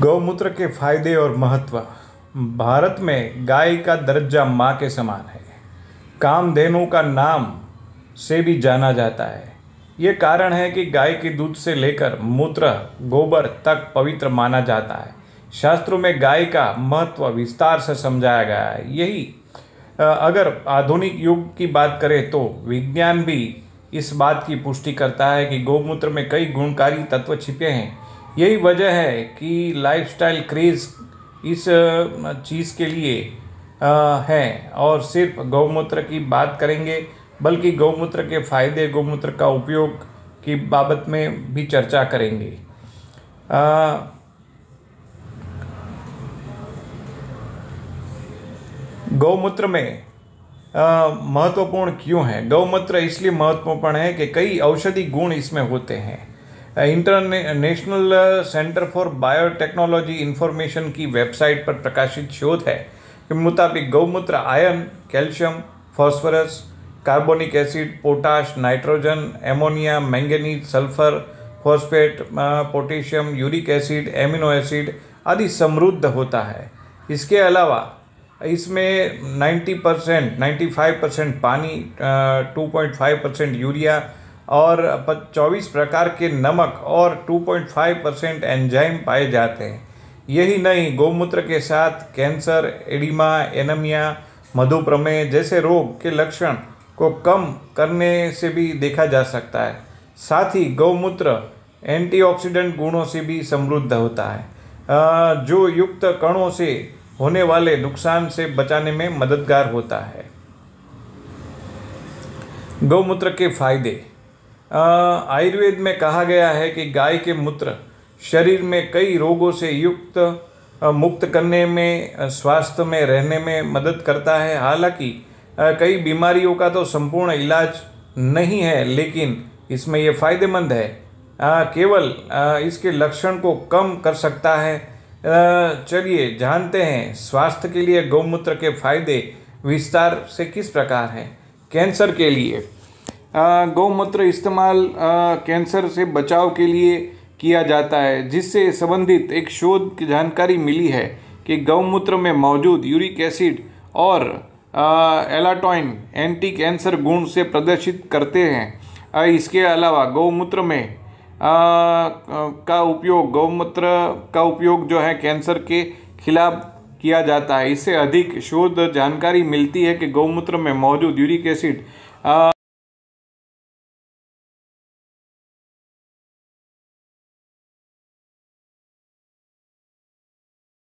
गौमूत्र के फायदे और महत्व भारत में गाय का दर्जा माँ के समान है कामधेनु का नाम से भी जाना जाता है ये कारण है कि गाय के दूध से लेकर मूत्र गोबर तक पवित्र माना जाता है शास्त्रों में गाय का महत्व विस्तार से समझाया गया है यही अगर आधुनिक युग की बात करें तो विज्ञान भी इस बात की पुष्टि करता है कि गौमूत्र में कई गुणकारी तत्व छिपे हैं यही वजह है कि लाइफस्टाइल क्रेज़ इस चीज़ के लिए है और सिर्फ गौमूत्र की बात करेंगे बल्कि गौमूत्र के फायदे गौमूत्र का उपयोग की बाबत में भी चर्चा करेंगे आ, गौमूत्र में महत्वपूर्ण क्यों है गौमूत्र इसलिए महत्वपूर्ण है कि कई औषधि गुण इसमें होते हैं International Centre for Biotechnology Information की वेबसाइट पर प्रकाशित शोध है के मुताबिक गौमूत्र आयन calcium phosphorus carbonic acid potash nitrogen ammonia manganese sulphur phosphate potassium uric acid amino acid आदि समृद्ध होता है इसके अलावा इसमें 90 परसेंट नाइन्टी फाइव परसेंट पानी two point five percent urea और चौबीस प्रकार के नमक और 2.5 परसेंट एंजाइम पाए जाते हैं यही नहीं गौमूत्र के साथ कैंसर एडिमा एनमिया मधुप्रमेह जैसे रोग के लक्षण को कम करने से भी देखा जा सकता है साथ ही गौमूत्र एंटीऑक्सीडेंट गुणों से भी समृद्ध होता है जो युक्त कणों से होने वाले नुकसान से बचाने में मददगार होता है गौमूत्र के फायदे आयुर्वेद में कहा गया है कि गाय के मूत्र शरीर में कई रोगों से युक्त मुक्त करने में स्वास्थ्य में रहने में मदद करता है हालांकि कई बीमारियों का तो संपूर्ण इलाज नहीं है लेकिन इसमें यह फ़ायदेमंद है आ, केवल आ, इसके लक्षण को कम कर सकता है चलिए जानते हैं स्वास्थ्य के लिए गौमूत्र के फायदे विस्तार से किस प्रकार हैं कैंसर के लिए गौमूत्र इस्तेमाल कैंसर से बचाव के लिए किया जाता है जिससे संबंधित एक शोध की जानकारी मिली है कि गौमूत्र में मौजूद यूरिक एसिड और एलाटॉइन एंटी कैंसर गुण से प्रदर्शित करते हैं इसके अलावा गौमूत्र में आ, का उपयोग गौमूत्र का उपयोग जो है कैंसर के खिलाफ किया जाता है इससे अधिक शोध जानकारी मिलती है कि गौमूत्र में मौजूद यूरिक एसिड